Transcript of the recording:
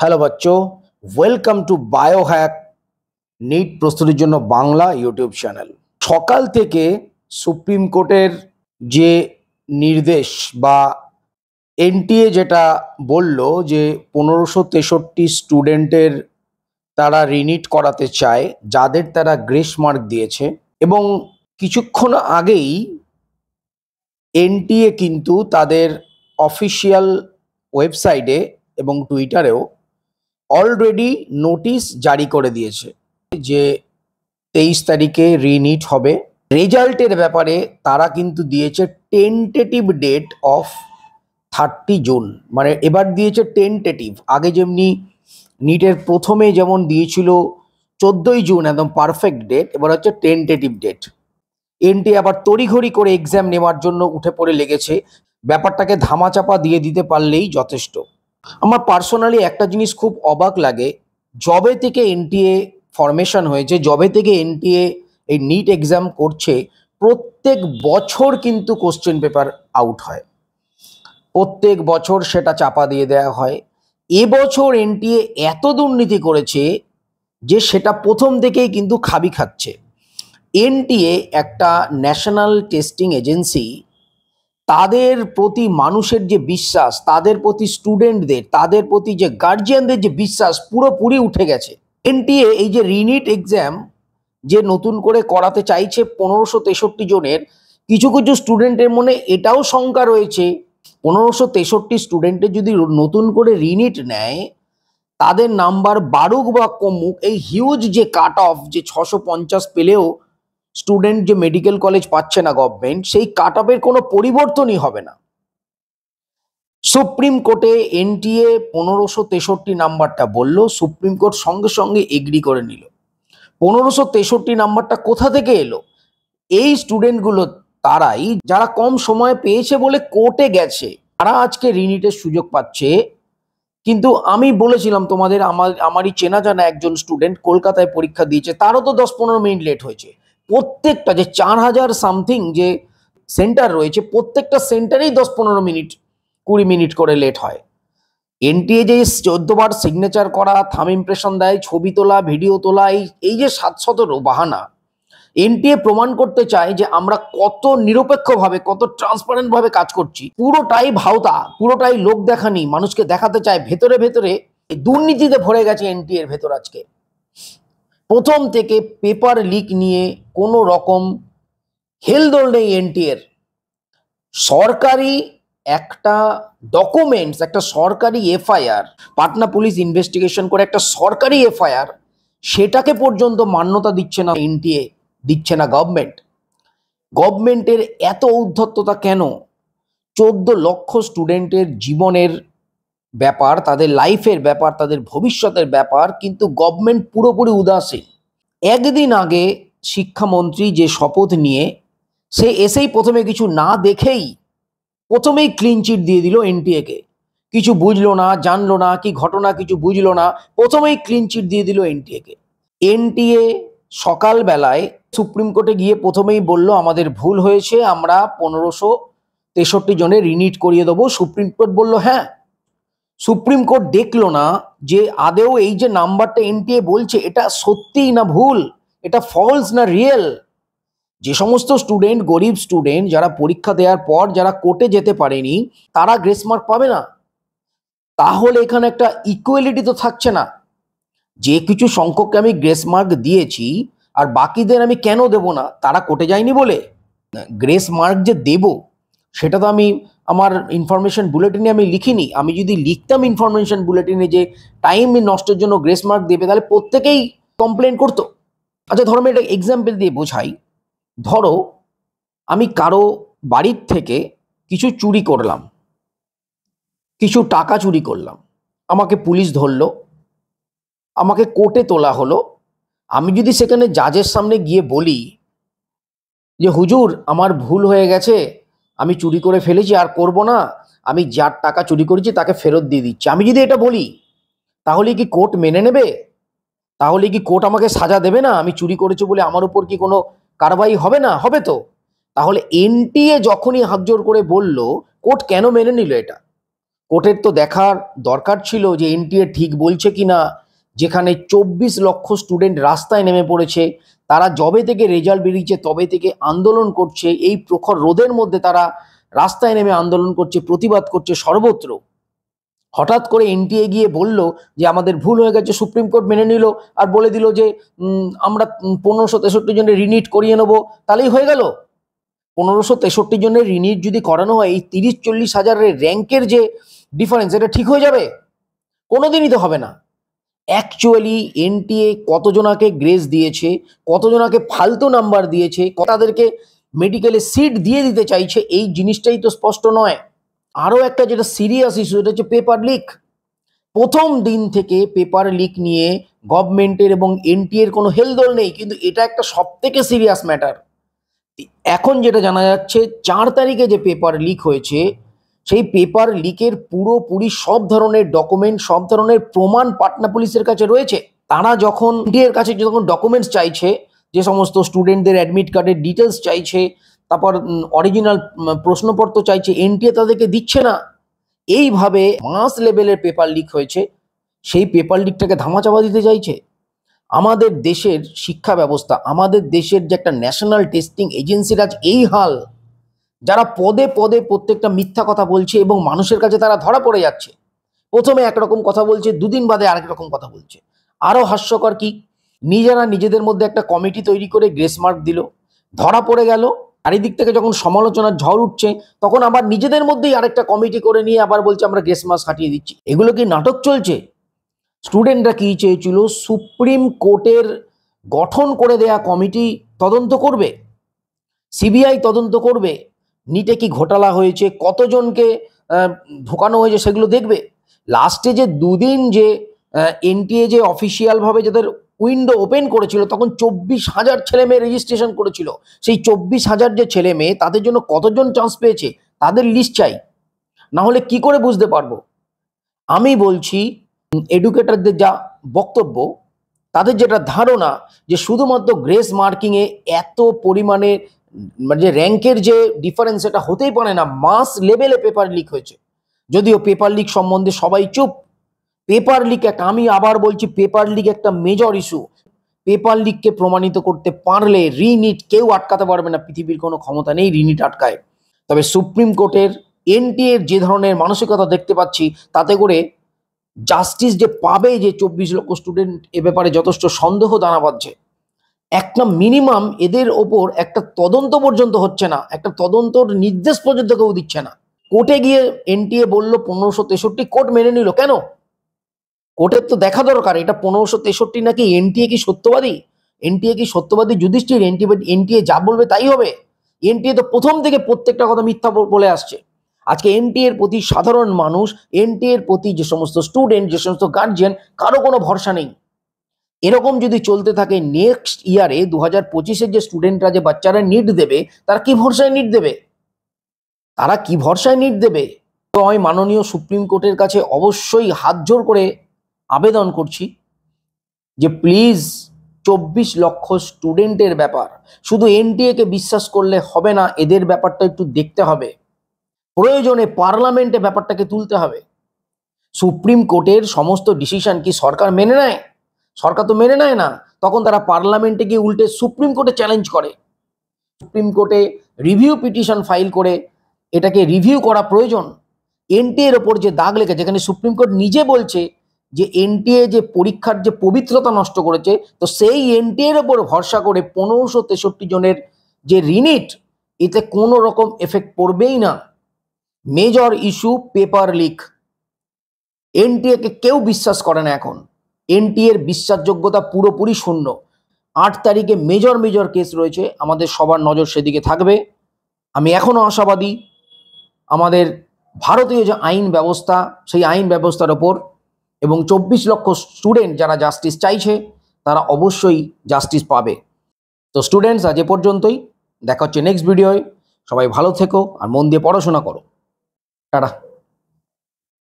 hello বাচ্চো welcome to bio hack NEET প্রস্তুতির জন্য বাংলা ইউটিউব চ্যানেল সকাল থেকে সুপ্রিম কোর্টের যে নির্দেশ বা এনটিএ যেটা বলল যে পনেরোশো তেষট্টি স্টুডেন্টের তারা রিনিট করাতে চায় যাদের তারা গ্রেস মার্ক দিয়েছে এবং কিছুক্ষণ আগেই এনটিএ কিন্তু তাদের অফিসিয়াল ওয়েবসাইটে এবং টুইটারেও অলরেডি নোটিশ জারি করে দিয়েছে যে তেইশ তারিখে রিনিট হবে রেজাল্টের ব্যাপারে তারা কিন্তু দিয়েছে tentative date of thirty June মানে এবার দিয়েছে টেন্টেটিভ আগে যেমনি নিটের প্রথমে যেমন দিয়েছিল চোদ্দোই জুন একদম পারফেক্ট ডেট এবার হচ্ছে টেন্টেটিভ ডেট এনটি আবার তড়িঘড়ি করে এক্সাম নেওয়ার জন্য উঠে পড়ে লেগেছে ব্যাপারটাকে ধামাচাপা দিয়ে দিতে পারলেই যথেষ্ট আমার পার্সোনালি একটা জিনিস খুব অবাক লাগে জবে থেকে এনটিএ ফরমেশন হয়েছে জবে থেকে এনটিএ এই নিট এক্সাম করছে প্রত্যেক বছর কিন্তু কোশ্চেন পেপার আউট হয় প্রত্যেক বছর সেটা চাপা দিয়ে দেওয়া হয় এবছর এনটিএ এত দুর্নীতি করেছে যে সেটা প্রথম থেকেই কিন্তু খাবি খাচ্ছে এনটিএ একটা ন্যাশনাল টেস্টিং এজেন্সি তাদের প্রতি মানুষের যে বিশ্বাস তাদের প্রতি স্টুডেন্টদের তাদের প্রতি যে গার্জিয়ানদের যে বিশ্বাস পুরোপুরি উঠে গেছে এনটিএ এই যে রিনিট এক্সাম যে নতুন করে করাতে চাইছে পনেরোশো তেষট্টি জনের কিছু কিছু স্টুডেন্টের মনে এটাও শঙ্কা রয়েছে পনেরোশো তেষট্টি স্টুডেন্টের যদি নতুন করে রিনিট নেয় তাদের নাম্বার বারুক বা কমুক এই হিউজ যে কাট অফ যে ছশো পঞ্চাশ পেলেও স্টুডেন্ট যে মেডিকেল কলেজ পাচ্ছে না গভর্নমেন্ট সেই কাট অফের কোনো পরিবর্তনই হবে না সুপ্রিম কোর্টে এনটিএ পনেরোশো তেষট্টি নাম্বারটা বলল সুপ্রিম কোর্ট সঙ্গে সঙ্গে এগ্রি করে নিল পনেরোশো তেষট্টি নাম্বারটা কোথা থেকে এলো এই স্টুডেন্টগুলো তারাই যারা কম সময় পেয়েছে বলে কোর্টে গেছে তারা আজকে রিনিটের সুযোগ পাচ্ছে কিন্তু আমি বলেছিলাম তোমাদের আমার আমারই চেনা জানা একজন স্টুডেন্ট কলকাতায় পরীক্ষা দিয়েছে তারও তো দশ পনেরো মিনিট লেট হয়েছে প্রত্যেকটা যে চার হাজার সামথিং যে সেন্টার রয়েছে প্রত্যেকটা সেন্টারেই দশ পনেরো মিনিট কুড়ি মিনিট করে লেট হয় এনটিএ যে চোদ্দবার সিগনেচার করা থাম ইমপ্রেশন দেয় ছবি তোলা ভিডিও তোলা এই এই যে সাত বাহানা এনটিএ প্রমাণ করতে চায় যে আমরা কত নিরপেক্ষভাবে কত ট্রান্সপারেন্টভাবে কাজ করছি পুরোটাই ভাওতা পুরোটাই লোক দেখানি মানুষকে দেখাতে চায় ভেতরে ভেতরে দুর্নীতিতে ভরে গেছে এনটিএর ভেতর আজকে প্রথম থেকে পেপার লিক নিয়ে কোনো রকম হেলদোল নেই এনটিএর সরকারি একটা ডকুমেন্টস একটা সরকারি এফআইআর পাটনা পুলিশ ইনভেস্টিগেশন করে একটা সরকারি এফআইআর সেটাকে পর্যন্ত মান্যতা দিচ্ছে না এনটিএ দিচ্ছে না গভর্নমেন্ট গভর্নমেন্টের এত উদ্ধত্ততা কেন চোদ্দ লক্ষ স্টুডেন্টের জীবনের ব্যাপার তাদের লাইফের ব্যাপার তাদের ভবিষ্যতের ব্যাপার কিন্তু গভর্নমেন্ট পুরোপুরি উদাসীন একদিন আগে শিক্ষামন্ত্রী যে শপথ নিয়ে সে এসেই প্রথমে কিছু না দেখেই প্রথমেই ক্লিনচিট দিয়ে দিল এনটিএকে কিছু বুঝলো না জানলো না কি ঘটনা কিছু বুঝলো না প্রথমেই ক্লিনচিট দিয়ে দিল এনটিএকে এনটিএ সকালবেলায় সুপ্রিম কোর্টে গিয়ে প্রথমেই বলল আমাদের ভুল হয়েছে আমরা পনেরোশো তেষট্টি জনের রিনিট করিয়ে দেবো সুপ্রিম কোর্ট বলল হ্যাঁ সুপ্রিম কোর্ট দেখলো না যে আদেও এই যে নাম্বারটা এনটিএ বলছে এটা সত্যিই না ভুল এটা ফলস না রিয়েল যে সমস্ত স্টুডেন্ট গরিব স্টুডেন্ট যারা পরীক্ষা দেওয়ার পর যারা কোর্টে যেতে পারেনি তারা গ্রেস মার্ক পাবে না তাহলে এখানে একটা ইকুয়ালিটি তো থাকছে না যে কিছু সংখ্যককে আমি গ্রেস মার্ক দিয়েছি আর বাকিদের আমি কেন দেব না তারা কোটে যায়নি বলে গ্রেস মার্ক যে দেব সেটা তো আমি আমার ইনফরমেশন বুলেটিনে আমি লিখিনি আমি যদি লিখতাম ইনফরমেশন বুলেটিনে যে টাইম নষ্টের জন্য গ্রেস মার্ক দেবে তাহলে প্রত্যেকেই কমপ্লেন করতো আচ্ছা ধরো আমি এটা এক্সাম্পল দিয়ে বোঝাই ধরো আমি কারো বাড়ির থেকে কিছু চুরি করলাম কিছু টাকা চুরি করলাম আমাকে পুলিশ ধরলো আমাকে কোর্টে তোলা হলো আমি যদি সেখানে জাজের সামনে গিয়ে বলি যে হুজুর আমার ভুল হয়ে গেছে আমি চুরি করে ফেলেছি আর করব না আমি যার টাকা চুরি করেছি তাকে ফেরত দিয়ে দিচ্ছি আমি যদি এটা বলি তাহলে কি কোর্ট মেনে নেবে তাহলে কি কোর্ট আমাকে সাজা দেবে না আমি চুরি করেছি বলে আমার উপর কি কোনো কারবাই হবে না হবে তো তাহলে এনটিএ যখনই হাতজোর করে বলল কোর্ট কেন মেনে নিল এটা কোর্টের তো দেখার দরকার ছিল যে এনটিএ ঠিক বলছে কি না যেখানে চব্বিশ লক্ষ স্টুডেন্ট রাস্তায় নেমে পড়েছে তারা জবে থেকে রেজাল্ট বেরিয়েছে তবে থেকে আন্দোলন করছে এই প্রখর রোদের মধ্যে তারা রাস্তায় নেমে আন্দোলন করছে প্রতিবাদ করছে সর্বত্র হঠাৎ করে এনটিএ গিয়ে বলল যে আমাদের ভুল হয়ে গেছে সুপ্রিম কোর্ট মেনে নিল আর বলে দিল যে আমরা পনেরোশো তেষট্টি জনের রিনিট করিয়ে নেবো তাহলেই হয়ে গেল পনেরোশো তেষট্টি জনের রিনিট যদি করানো হয় এই তিরিশ চল্লিশ হাজারের র্যাঙ্কের যে ডিফারেন্স এটা ঠিক হয়ে যাবে কোনোদিনই তো হবে না অ্যাকচুয়ালি এনটিএ কতজনাকে গ্রেস দিয়েছে কতজনাকে ফালতু নাম্বার দিয়েছে তাদেরকে মেডিকেলে সিট দিয়ে দিতে চাইছে এই জিনিসটাই তো স্পষ্ট নয় আরও একটা যেটা সিরিয়াস ইস্যু এটা হচ্ছে পেপার লিক প্রথম দিন থেকে পেপার লিক নিয়ে গভর্নমেন্টের এবং এনটিএর কোনো হেলদোল নেই কিন্তু এটা একটা সব থেকে সিরিয়াস ম্যাটার এখন যেটা জানা যাচ্ছে চার তারিখে যে পেপার লিক হয়েছে সেই পেপার লিকের পুরোপুরি সব ধরনের ডকুমেন্ট সব ধরনের প্রমাণ পাটনা পুলিশের কাছে রয়েছে তারা যখন এর কাছে যখন ডকুমেন্টস চাইছে যে সমস্ত স্টুডেন্টদের অ্যাডমিট কার্ডের ডিটেলস চাইছে তারপর অরিজিনাল প্রশ্নপত্র চাইছে এনটিএ তাদেরকে দিচ্ছে না এইভাবে মাস লেভেলের পেপার লিক হয়েছে সেই পেপার লিকটাকে ধামাচাপা দিতে চাইছে আমাদের দেশের শিক্ষা ব্যবস্থা আমাদের দেশের যে একটা ন্যাশনাল টেস্টিং এজেন্সির আজ এই হাল যারা পদে পদে প্রত্যেকটা মিথ্যা কথা বলছে এবং মানুষের কাছে তারা ধরা পড়ে যাচ্ছে প্রথমে একরকম কথা বলছে দুদিন বাদে আরেক রকম কথা বলছে আরও হাস্যকর কি নিজেরা নিজেদের মধ্যে একটা কমিটি তৈরি করে গ্রেস মার্ক দিল ধরা পড়ে গেল চারিদিক থেকে যখন সমালোচনার ঝড় উঠছে তখন আবার নিজেদের মধ্যেই আরেকটা কমিটি করে নিয়ে আবার বলছে আমরা গ্রেস মার্ক হাঁটিয়ে দিচ্ছি এগুলো কি নাটক চলছে স্টুডেন্টরা কী চেয়েছিল সুপ্রিম কোর্টের গঠন করে দেয়া কমিটি তদন্ত করবে সিবিআই তদন্ত করবে নিটে কি ঘোটালা হয়েছে কতজনকে ঢোকানো হয়েছে সেগুলো দেখবে লাস্টে যে দুদিন যে এনটিএ যে অফিসিয়ালভাবে যাদের উইন্ডো ওপেন করেছিল তখন চব্বিশ হাজার ছেলে মেয়ে রেজিস্ট্রেশন করেছিল সেই চব্বিশ হাজার যে ছেলে মেয়ে তাদের জন্য কতজন চান্স পেয়েছে তাদের লিস্ট চাই না হলে কি করে বুঝতে পারবো আমি বলছি এডুকেটরদের যা বক্তব্য তাদের যেটা ধারণা যে শুধুমাত্র গ্রেস মার্কিংয়ে এত পরিমাণে মানে যে র্যাঙ্কের যে ডিফারেন্স এটা হতেই পারে না মাস লেভেলে পেপার লিক হয়েছে যদিও পেপার লিক সম্বন্ধে সবাই চুপ পেপার লিক একটা আমি আবার বলছি পেপার লিক একটা মেজর ইস্যু পেপার লিককে প্রমাণিত করতে পারলে রিনিট কেউ আটকাতে পারবে না পৃথিবীর কোনো ক্ষমতা নেই রিনিট আটকায় তবে সুপ্রিম কোর্টের এনটিএর যে ধরনের মানসিকতা দেখতে পাচ্ছি তাতে করে জাস্টিস যে পাবে যে চব্বিশ লক্ষ স্টুডেন্ট এ ব্যাপারে যথেষ্ট সন্দেহ দানা বাঁধছে একটা মিনিমাম এদের ওপর একটা তদন্ত পর্যন্ত হচ্ছে না একটা তদন্তর নির্দেশ পর্যন্ত কেউ দিচ্ছে না কোর্টে গিয়ে এনটিএ বললো পনেরোশো তেষট্টি কোর্ট মেনে নিল কেন কোর্টের তো দেখা দরকার এটা পনেরোশো তেষট্টি নাকি এনটিএ কি সত্যবাদী এনটিএ কি সত্যবাদী যুধিষ্ঠির এনটিএ এনটিএ যা বলবে তাই হবে এনটিএ তো প্রথম থেকে প্রত্যেকটা কথা মিথ্যা বলে আসছে আজকে এনটিএ এর প্রতি সাধারণ মানুষ এনটিএ এর প্রতি যে সমস্ত স্টুডেন্ট যে সমস্ত গার্জিয়ান কারো কোনো ভরসা নেই এরকম যদি চলতে থাকে নেক্সট ইয়ারে দু হাজার পঁচিশের যে স্টুডেন্টরা যে বাচ্চারা নিট দেবে তারা কি ভরসায় নিট দেবে তারা কি ভরসায় নিট দেবে তো আমি মাননীয় সুপ্রিম কোর্টের কাছে অবশ্যই হাত জোর করে আবেদন করছি যে প্লিজ চব্বিশ লক্ষ স্টুডেন্টের ব্যাপার শুধু এনটিএকে বিশ্বাস করলে হবে না এদের ব্যাপারটা একটু দেখতে হবে প্রয়োজনে পার্লামেন্টে ব্যাপারটাকে তুলতে হবে সুপ্রিম কোর্টের সমস্ত ডিসিশন কি সরকার মেনে নেয় সরকার তো মেনে নেয় না তখন তারা পার্লামেন্টে গিয়ে উল্টে সুপ্রিম কোর্টে চ্যালেঞ্জ করে সুপ্রিম কোর্টে রিভিউ পিটিশন ফাইল করে এটাকে রিভিউ করা প্রয়োজন এনটিএর ওপর যে দাগ লেখা যেখানে সুপ্রিম কোর্ট নিজে বলছে যে এনটিএ যে পরীক্ষার যে পবিত্রতা নষ্ট করেছে তো সেই এনটিএর ওপর ভরসা করে পনেরোশো তেষট্টি জনের যে রিনিট এতে কোনো রকম এফেক্ট পড়বেই না মেজর ইস্যু পেপার লিক এনটিএকে কেউ বিশ্বাস করে না এখন এনটিএর বিশ্বাসযোগ্যতা পুরোপুরি শূন্য আট তারিখে মেজর মেজর কেস রয়েছে আমাদের সবার নজর সেদিকে থাকবে আমি এখনও আশাবাদী আমাদের ভারতীয় যে আইন ব্যবস্থা সেই আইন ব্যবস্থার ওপর এবং চব্বিশ লক্ষ স্টুডেন্ট যারা জাস্টিস চাইছে তারা অবশ্যই জাস্টিস পাবে তো স্টুডেন্টস আজ এ পর্যন্তই দেখা হচ্ছে নেক্সট ভিডিওয় সবাই ভালো থেকো আর মন দিয়ে পড়াশোনা করো টাটা